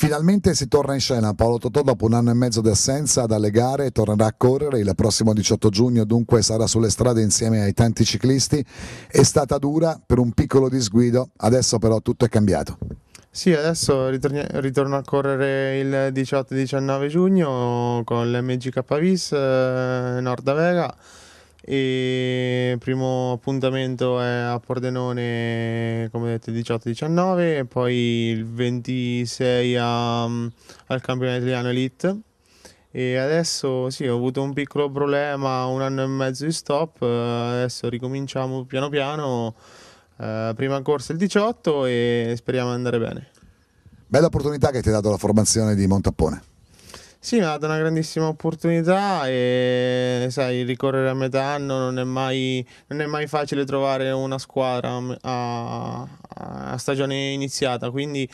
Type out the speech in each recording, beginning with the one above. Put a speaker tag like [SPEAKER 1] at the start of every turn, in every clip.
[SPEAKER 1] Finalmente si torna in scena. Paolo Totò, dopo un anno e mezzo di assenza dalle gare, tornerà a correre. Il prossimo 18 giugno, dunque, sarà sulle strade insieme ai tanti ciclisti. È stata dura per un piccolo disguido, adesso però tutto è cambiato.
[SPEAKER 2] Sì, adesso ritorno a correre il 18-19 giugno con l'MGK Vis eh, Nord Vega e primo appuntamento è a Pordenone come detto 18-19 e poi il 26 a, mm, al campionato italiano Elite e adesso sì ho avuto un piccolo problema un anno e mezzo di stop adesso ricominciamo piano piano eh, prima corsa il 18 e speriamo di andare bene
[SPEAKER 1] bella opportunità che ti ha dato la formazione di Montappone
[SPEAKER 2] sì, mi ha dato una grandissima opportunità e sai, ricorrere a metà anno non è mai, non è mai facile trovare una squadra mm, a, a stagione iniziata, quindi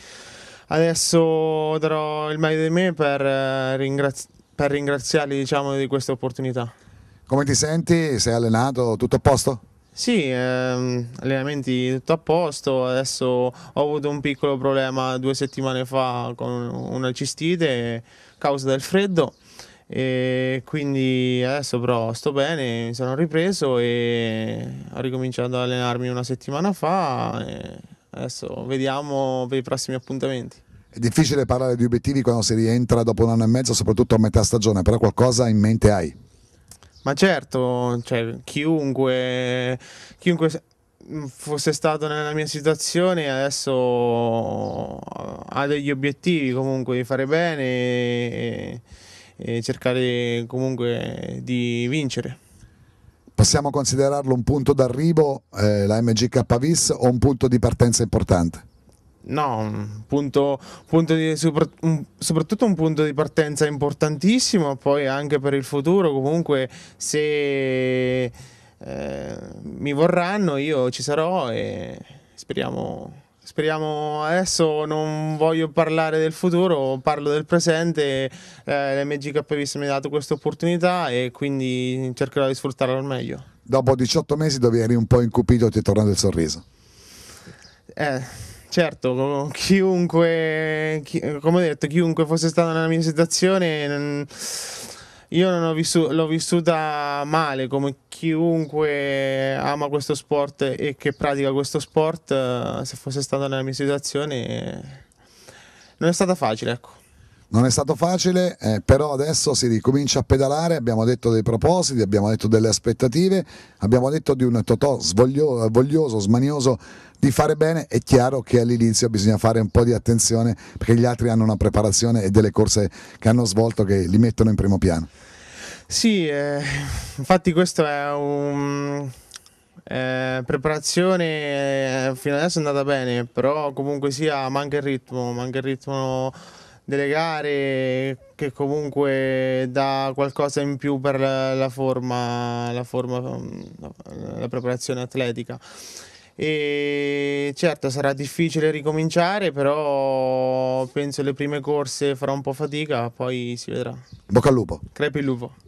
[SPEAKER 2] adesso darò il meglio di me per, eh, ringrazi- per ringraziarli diciamo, di questa opportunità.
[SPEAKER 1] Come ti senti? Sei allenato? Tutto a posto?
[SPEAKER 2] Sì, ehm, allenamenti tutto a posto, adesso ho avuto un piccolo problema due settimane fa con una cistite a causa del freddo e quindi adesso però sto bene, mi sono ripreso e ho ricominciato ad allenarmi una settimana fa e adesso vediamo per i prossimi appuntamenti.
[SPEAKER 1] È difficile parlare di obiettivi quando si rientra dopo un anno e mezzo, soprattutto a metà stagione, però qualcosa in mente hai?
[SPEAKER 2] Ma certo, cioè, chiunque, chiunque mm, fosse stato nella mia situazione adesso ha degli obiettivi comunque di fare bene e, e cercare comunque di vincere
[SPEAKER 1] possiamo considerarlo un punto d'arrivo eh, la MGK Vis o un punto di partenza importante?
[SPEAKER 2] No, punto, punto di, sopra, un, soprattutto un punto di partenza importantissimo, poi anche per il futuro comunque se eh, mi vorranno io ci sarò e speriamo, speriamo, adesso non voglio parlare del futuro, parlo del presente, eh, l'MGK Vista mi ha dato questa opportunità e quindi cercherò di sfruttarla al meglio.
[SPEAKER 1] Dopo 18 mesi dove eri un po' incupito ti è tornato il sorriso?
[SPEAKER 2] Eh certo, chiunque, chi, come ho detto, chiunque fosse stato nella mia situazione... io non ho vissu- l'ho vissuta male come chiunque ama questo sport e che pratica questo sport se fosse stato nella mia situazione non è stata facile ecco
[SPEAKER 1] non è stato facile, eh, però adesso si ricomincia a pedalare, abbiamo detto dei propositi, abbiamo detto delle aspettative, abbiamo detto di un Totò svoglio, voglioso, smanioso di fare bene, è chiaro che all'inizio bisogna fare un po' di attenzione perché gli altri hanno una preparazione e delle corse che hanno svolto che li mettono in primo piano.
[SPEAKER 2] Sì, eh, infatti questo è un... Eh, preparazione eh, fino adesso è andata bene, però comunque sia manca il ritmo, manca il ritmo delle gare che comunque dà qualcosa in più per la, la forma, la, forma la, preparazione atletica. E certo sarà difficile ricominciare, però penso le prime corse farò un po' fatica, poi si vedrà. Bocca al lupo. Crepi il lupo.